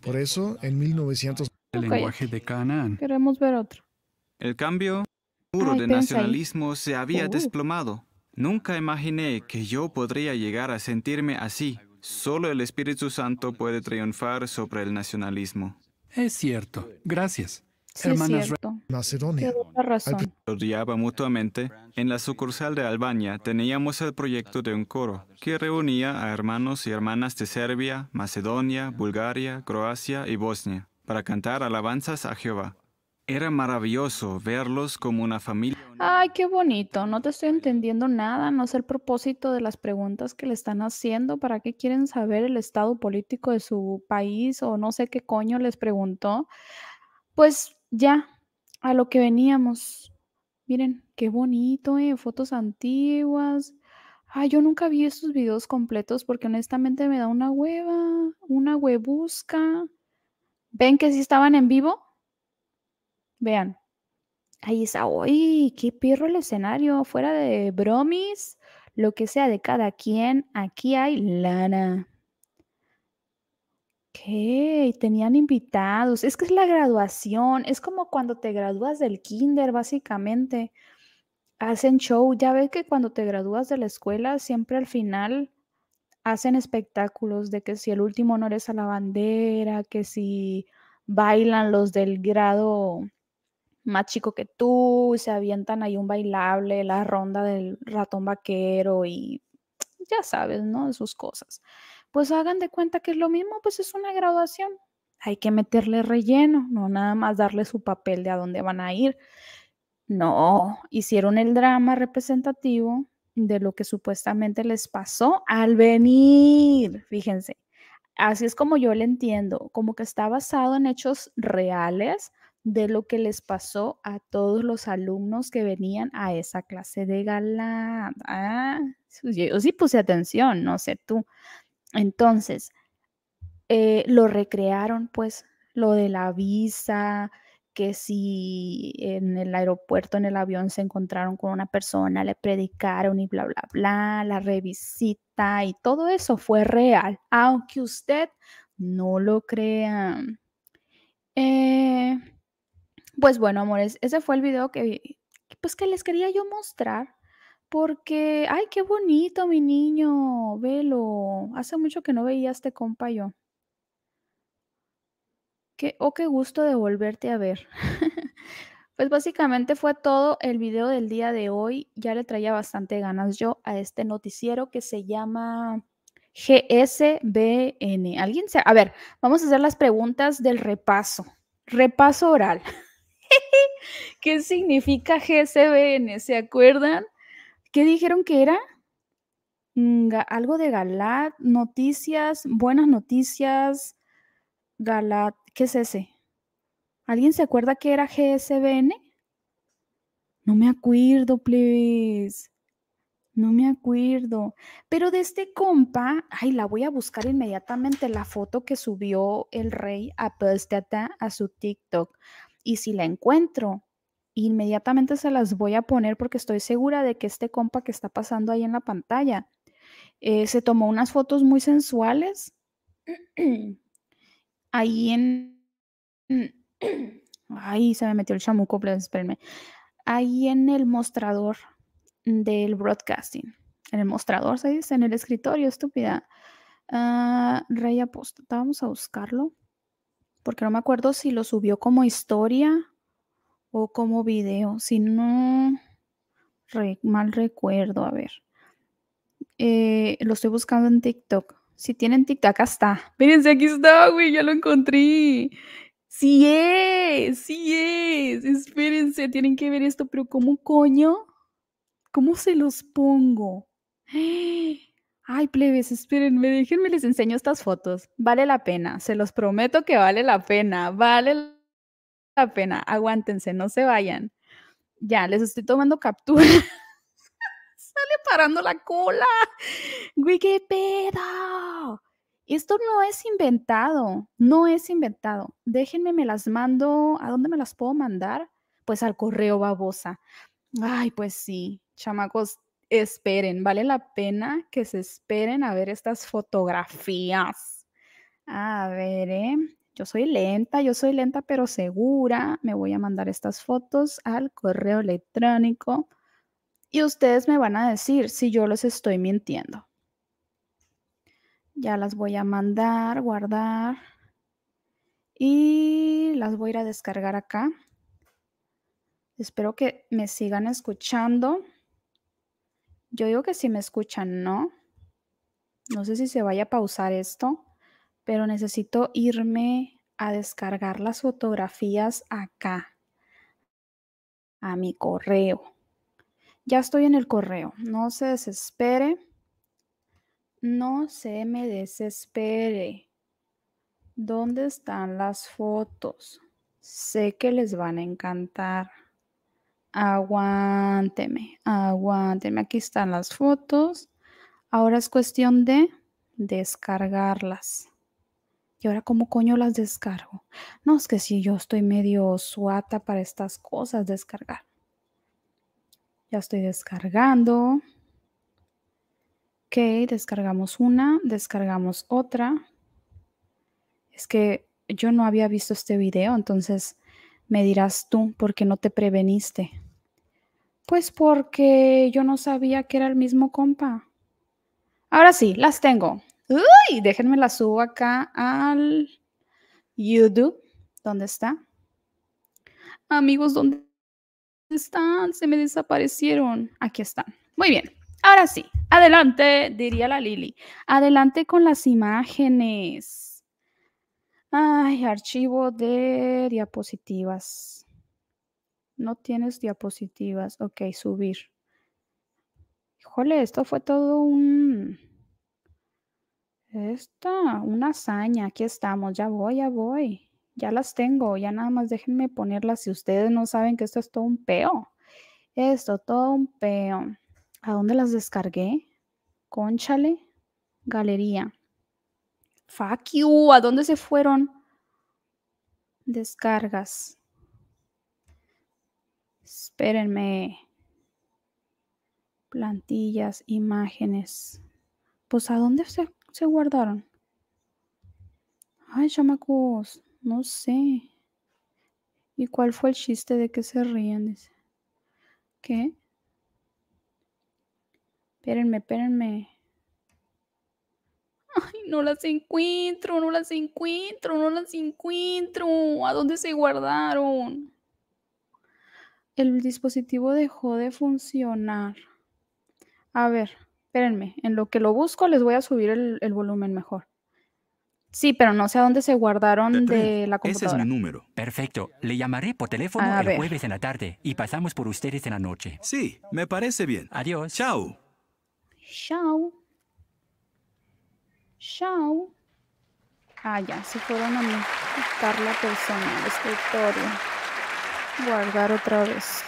Por eso, en 1900 el lenguaje de Canaán. Queremos ver otro. El cambio puro de nacionalismo se había uh. desplomado. Nunca imaginé que yo podría llegar a sentirme así. Solo el Espíritu Santo puede triunfar sobre el nacionalismo. Es cierto. Gracias. Sí, Macedonia. Odiaba mutuamente. En la sucursal de Albania teníamos el proyecto de un coro que reunía a hermanos y hermanas de Serbia, Macedonia, Bulgaria, Croacia y Bosnia para cantar alabanzas a Jehová. Era maravilloso verlos como una familia. Ay, qué bonito. No te estoy entendiendo nada. No sé el propósito de las preguntas que le están haciendo. ¿Para qué quieren saber el estado político de su país o no sé qué coño les preguntó? Pues ya, a lo que veníamos. Miren, qué bonito, ¿eh? Fotos antiguas. Ay, yo nunca vi estos videos completos porque honestamente me da una hueva, una huebusca. ¿Ven que sí estaban en vivo? Vean. Ahí está. ¡Ay! ¡Qué perro el escenario! Fuera de bromis, lo que sea de cada quien, aquí hay lana. Ok, tenían invitados. Es que es la graduación, es como cuando te gradúas del kinder, básicamente. Hacen show, ya ves que cuando te gradúas de la escuela, siempre al final hacen espectáculos de que si el último honor es a la bandera, que si bailan los del grado más chico que tú, se avientan ahí un bailable, la ronda del ratón vaquero y ya sabes, ¿no? Sus cosas pues hagan de cuenta que es lo mismo, pues es una graduación. Hay que meterle relleno, no nada más darle su papel de a dónde van a ir. No, hicieron el drama representativo de lo que supuestamente les pasó al venir, fíjense. Así es como yo lo entiendo, como que está basado en hechos reales, de lo que les pasó a todos los alumnos que venían a esa clase de gala. Ah, yo sí puse atención, no sé tú. Entonces, eh, lo recrearon, pues, lo de la visa, que si en el aeropuerto, en el avión, se encontraron con una persona, le predicaron y bla, bla, bla, la revisita y todo eso fue real, aunque usted no lo crea. Eh, pues bueno, amores, ese fue el video que, pues, que les quería yo mostrar porque, ay, qué bonito mi niño, velo, hace mucho que no veía a este compa yo. Qué, oh, qué gusto de volverte a ver. pues básicamente fue todo el video del día de hoy. Ya le traía bastante ganas yo a este noticiero que se llama GSBN. ¿Alguien se... A ver, vamos a hacer las preguntas del repaso. Repaso oral. ¿Qué significa GSBN? ¿Se acuerdan? ¿Qué dijeron que era? Mm, algo de Galat, noticias, buenas noticias, Galat, ¿qué es ese? ¿Alguien se acuerda que era GSBN? No me acuerdo, please. No me acuerdo. Pero de este compa, ay, la voy a buscar inmediatamente la foto que subió el rey a Apostata pues, a su TikTok. Y si la encuentro, inmediatamente se las voy a poner porque estoy segura de que este compa que está pasando ahí en la pantalla eh, se tomó unas fotos muy sensuales ahí en... ahí se me metió el chamuco, espérenme. Ahí en el mostrador del broadcasting. En el mostrador, ¿se dice? En el escritorio, estúpida. Ah, Rey Apóstata, vamos a buscarlo. Porque no me acuerdo si lo subió como historia o como video, si no mal recuerdo, a ver. Eh, lo estoy buscando en TikTok. Si tienen TikTok, acá está. Mírense, aquí está, güey, ya lo encontré. Sí es, sí es. Espérense, tienen que ver esto, pero ¿cómo coño? ¿Cómo se los pongo? Ay, plebes, espérenme, déjenme les enseño estas fotos. Vale la pena, se los prometo que vale la pena, vale la la pena, aguántense, no se vayan. Ya, les estoy tomando captura. Sale parando la cola. Güey, qué pedo. Esto no es inventado, no es inventado. Déjenme, me las mando. ¿A dónde me las puedo mandar? Pues al correo babosa. Ay, pues sí, chamacos, esperen, vale la pena que se esperen a ver estas fotografías. A ver, ¿eh? yo soy lenta, yo soy lenta pero segura, me voy a mandar estas fotos al correo electrónico y ustedes me van a decir si yo los estoy mintiendo. Ya las voy a mandar, guardar y las voy a ir a descargar acá. Espero que me sigan escuchando. Yo digo que si me escuchan, no. No sé si se vaya a pausar esto pero necesito irme a descargar las fotografías acá, a mi correo. Ya estoy en el correo, no se desespere, no se me desespere. ¿Dónde están las fotos? Sé que les van a encantar. Aguánteme, aguánteme. Aquí están las fotos. Ahora es cuestión de descargarlas. ¿Y ahora cómo coño las descargo? No, es que si yo estoy medio suata para estas cosas, descargar. Ya estoy descargando. Ok, descargamos una, descargamos otra. Es que yo no había visto este video, entonces me dirás tú, ¿por qué no te preveniste? Pues porque yo no sabía que era el mismo compa. Ahora sí, las tengo. Uy, déjenme la subo acá al YouTube. ¿Dónde está? Amigos, ¿dónde están? Se me desaparecieron. Aquí están. Muy bien. Ahora sí, adelante, diría la Lili. Adelante con las imágenes. Ay, archivo de diapositivas. No tienes diapositivas. Ok, subir. Híjole, esto fue todo un esta, una hazaña, aquí estamos, ya voy, ya voy. Ya las tengo, ya nada más déjenme ponerlas si ustedes no saben que esto es todo un peo. Esto, todo un peo. ¿A dónde las descargué? Conchale, galería. Fuck you, ¿a dónde se fueron? Descargas. Espérenme. Plantillas, imágenes. Pues a dónde se se guardaron? Ay, chamacos, no sé. ¿Y cuál fue el chiste de que se ríen ¿Qué? Espérenme, espérenme. Ay, no las encuentro, no las encuentro, no las encuentro. ¿A dónde se guardaron? El dispositivo dejó de funcionar. A ver, Espérenme, en lo que lo busco les voy a subir el, volumen mejor. Sí, pero no sé a dónde se guardaron de la computadora. Ese es mi número. Perfecto. Le llamaré por teléfono el jueves en la tarde y pasamos por ustedes en la noche. Sí, me parece bien. Adiós. Chao. Chao. Chao. Ah, ya, se fueron a buscar la persona el escritorio. Guardar otra vez.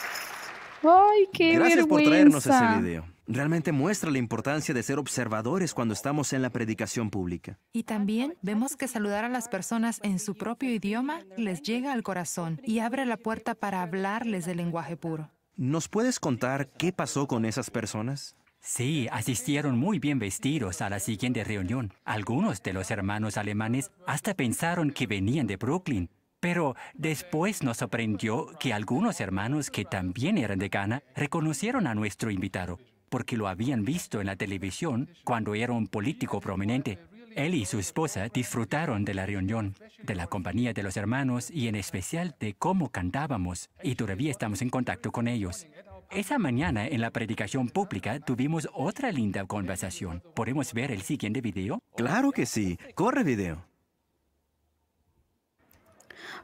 Ay, qué Gracias por traernos ese video realmente muestra la importancia de ser observadores cuando estamos en la predicación pública. Y también vemos que saludar a las personas en su propio idioma les llega al corazón y abre la puerta para hablarles del lenguaje puro. ¿Nos puedes contar qué pasó con esas personas? Sí, asistieron muy bien vestidos a la siguiente reunión. Algunos de los hermanos alemanes hasta pensaron que venían de Brooklyn, pero después nos sorprendió que algunos hermanos que también eran de Ghana reconocieron a nuestro invitado porque lo habían visto en la televisión cuando era un político prominente. Él y su esposa disfrutaron de la reunión, de la compañía de los hermanos y en especial de cómo cantábamos y todavía estamos en contacto con ellos. Esa mañana en la predicación pública tuvimos otra linda conversación. ¿Podemos ver el siguiente video? Claro que sí. Corre video.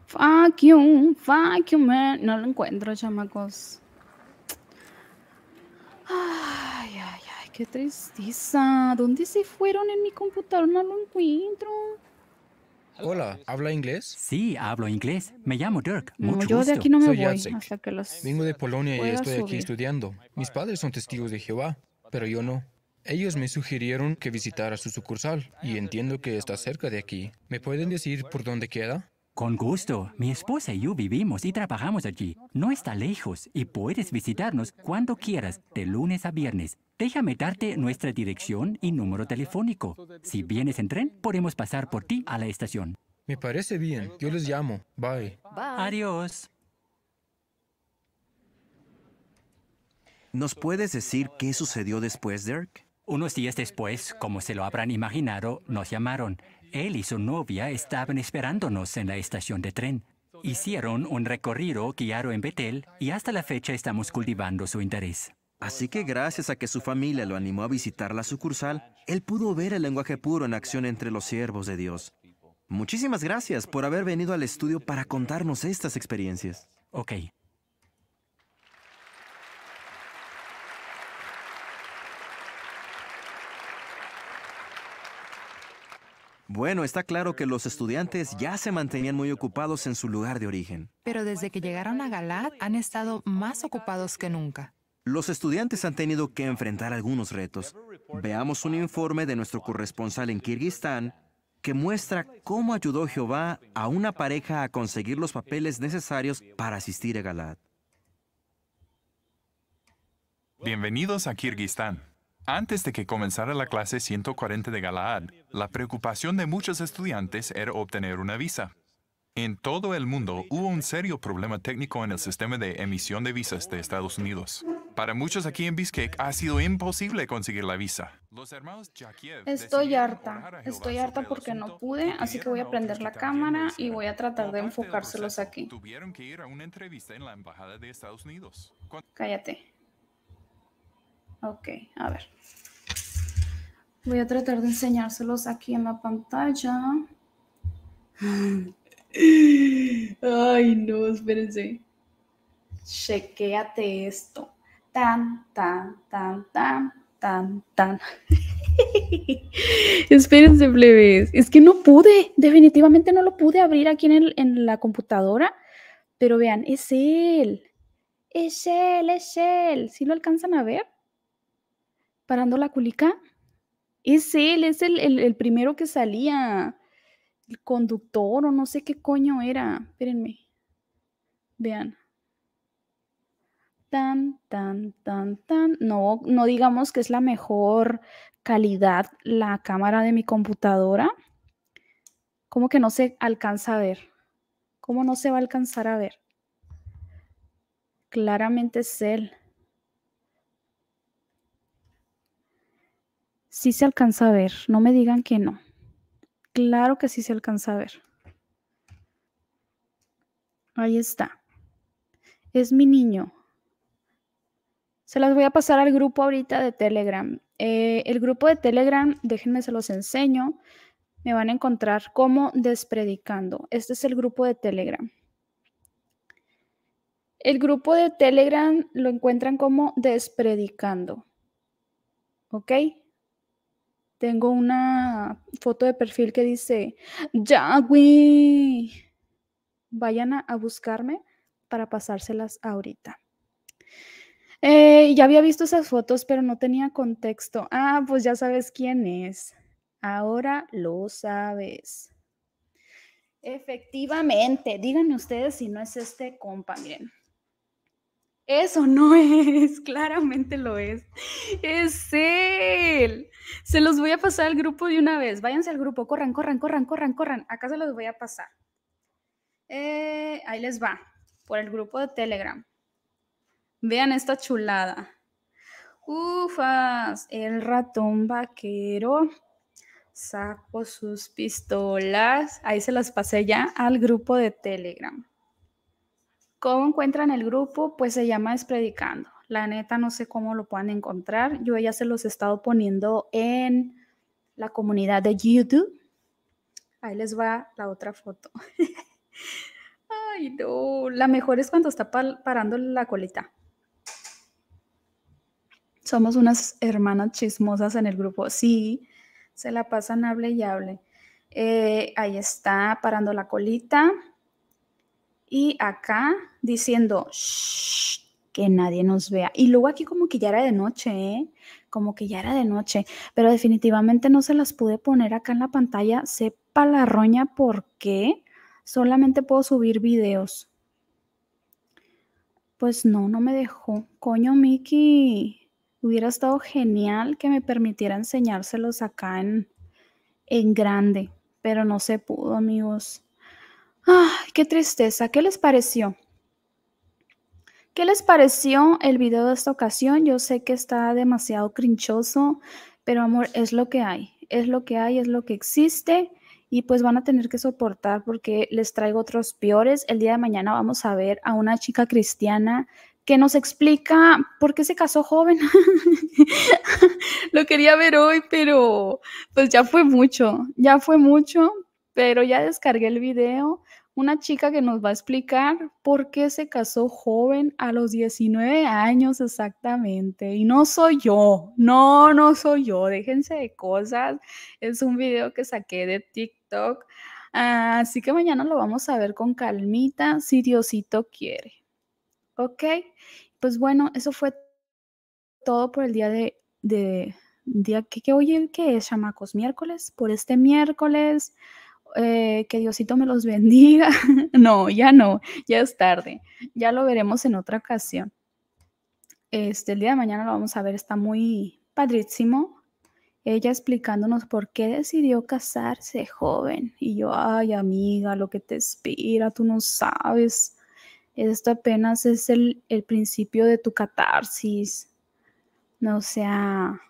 Fuck you, fuck you, man. No lo encuentro, chamacos. Ay, ay, ay, qué tristeza. ¿Dónde se fueron en mi computador? No lo encuentro. Hola, ¿habla inglés? Sí, hablo inglés. Me llamo Dirk. yo de aquí no Soy voy Vengo de Polonia y estoy aquí estudiando. Mis padres son testigos de Jehová, pero yo no. Ellos me sugirieron que visitara su sucursal y entiendo que está cerca de aquí. ¿Me pueden decir por dónde queda? Con gusto. Mi esposa y yo vivimos y trabajamos allí. No está lejos y puedes visitarnos cuando quieras, de lunes a viernes. Déjame darte nuestra dirección y número telefónico. Si vienes en tren, podemos pasar por ti a la estación. Me parece bien. Yo les llamo. Bye. Bye. Adiós. ¿Nos puedes decir qué sucedió después, Dirk? Unos días después, como se lo habrán imaginado, nos llamaron. Él y su novia estaban esperándonos en la estación de tren. Hicieron un recorrido guiado en Betel y hasta la fecha estamos cultivando su interés. Así que gracias a que su familia lo animó a visitar la sucursal, él pudo ver el lenguaje puro en acción entre los siervos de Dios. Muchísimas gracias por haber venido al estudio para contarnos estas experiencias. Ok, Bueno, está claro que los estudiantes ya se mantenían muy ocupados en su lugar de origen. Pero desde que llegaron a Galad han estado más ocupados que nunca. Los estudiantes han tenido que enfrentar algunos retos. Veamos un informe de nuestro corresponsal en Kirguistán que muestra cómo ayudó Jehová a una pareja a conseguir los papeles necesarios para asistir a Galad. Bienvenidos a Kirguistán. Antes de que comenzara la clase 140 de Galaad, la preocupación de muchos estudiantes era obtener una visa. En todo el mundo hubo un serio problema técnico en el sistema de emisión de visas de Estados Unidos. Para muchos aquí en Bishkek ha sido imposible conseguir la visa. Estoy harta, estoy harta porque no pude, así que voy a prender la cámara y voy a tratar de enfocárselos aquí. Cállate. Ok, a ver. Voy a tratar de enseñárselos aquí en la pantalla. Ay, no, espérense. Chequéate esto. Tan, tan, tan, tan, tan, tan. espérense, plebes. Es que no pude, definitivamente no lo pude abrir aquí en, en la computadora. Pero vean, es él. Es él, es él. ¿Sí lo alcanzan a ver? Parando la culica. Es él, es el, primero que salía, el conductor o no sé qué coño era. Espérenme. Vean. Tan, tan, tan, tan. No, no digamos que es la mejor calidad la cámara de mi computadora. ¿Cómo que no se alcanza a ver? ¿Cómo no se va a alcanzar a ver? Claramente es él. Sí se alcanza a ver, no me digan que no. Claro que sí se alcanza a ver. Ahí está. Es mi niño. Se las voy a pasar al grupo ahorita de Telegram. Eh, el grupo de Telegram, déjenme se los enseño. Me van a encontrar como Despredicando. Este es el grupo de Telegram. El grupo de Telegram lo encuentran como Despredicando. ¿Ok? Tengo una foto de perfil que dice, Yahweh, vayan a, buscarme para pasárselas ahorita. Eh, ya había visto esas fotos, pero no tenía contexto. Ah, pues ya sabes quién es. Ahora lo sabes. Efectivamente, díganme ustedes si no es este compa, miren. Eso no es, claramente lo es. Es él. Se los voy a pasar al grupo de una vez. Váyanse al grupo, corran, corran, corran, corran, corran. Acá se los voy a pasar. Eh, ahí les va, por el grupo de Telegram. Vean esta chulada. Ufas, el ratón vaquero saco sus pistolas. Ahí se las pasé ya al grupo de Telegram. ¿Cómo encuentran el grupo? Pues se llama Despredicando. La neta no sé cómo lo puedan encontrar. Yo ya se los he estado poniendo en la comunidad de YouTube. Ahí les va la otra foto. Ay, no. La mejor es cuando está parando la colita. Somos unas hermanas chismosas en el grupo. Sí, se la pasan hable y hable. Eh, ahí está parando la colita y acá diciendo que nadie nos vea. Y luego aquí como que ya era de noche, ¿eh? como que ya era de noche, pero definitivamente no se las pude poner acá en la pantalla. Sepa la roña porque solamente puedo subir videos. Pues no, no me dejó. Coño, Miki, hubiera estado genial que me permitiera enseñárselos acá en, en grande, pero no se pudo, amigos. Ay, qué tristeza. ¿Qué les pareció? ¿Qué les pareció el video de esta ocasión? Yo sé que está demasiado crinchoso, pero amor, es lo que hay. Es lo que hay, es lo que existe. Y pues van a tener que soportar porque les traigo otros peores. El día de mañana vamos a ver a una chica cristiana que nos explica por qué se casó joven. lo quería ver hoy, pero pues ya fue mucho, ya fue mucho, pero ya descargué el video una chica que nos va a explicar por qué se casó joven a los 19 años exactamente. Y no soy yo, no, no soy yo, déjense de cosas. Es un video que saqué de TikTok. Así que mañana lo vamos a ver con calmita, si Diosito quiere. ¿Ok? Pues bueno, eso fue todo por el día de... de día que, hoy es chamacos miércoles por este miércoles eh, que Diosito me los bendiga. no, ya no, ya es tarde. Ya lo veremos en otra ocasión. Este, el día de mañana lo vamos a ver, está muy padrísimo. Ella explicándonos por qué decidió casarse joven. Y yo, ay amiga, lo que te espera, tú no sabes. Esto apenas es el, principio de tu catarsis. No o sea,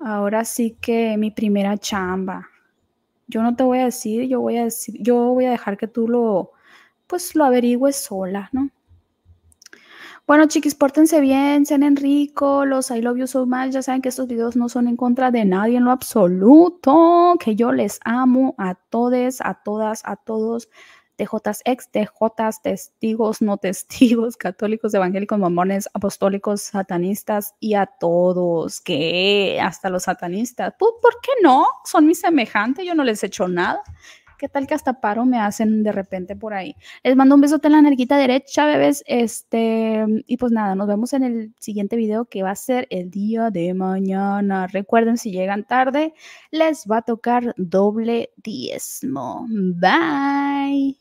ahora sí que mi primera chamba yo no te voy a decir, yo voy a decir, yo voy a dejar que tú lo, pues lo averigües sola, ¿no? Bueno, chiquis, pórtense bien, sean rico, los I love you so much. Ya saben que estos videos no son en contra de nadie en lo absoluto, que yo les amo a todos, a todas, a todos. TJs ex, TJs testigos, no testigos, católicos, evangélicos, mamones, apostólicos, satanistas y a todos, que hasta los satanistas, pues, ¿por qué no? Son mis semejantes, yo no les echo nada. ¿Qué tal que hasta paro me hacen de repente por ahí? Les mando un besote en la narguita derecha, bebés. Este, y pues nada, nos vemos en el siguiente video que va a ser el día de mañana. Recuerden, si llegan tarde, les va a tocar doble diezmo. Bye.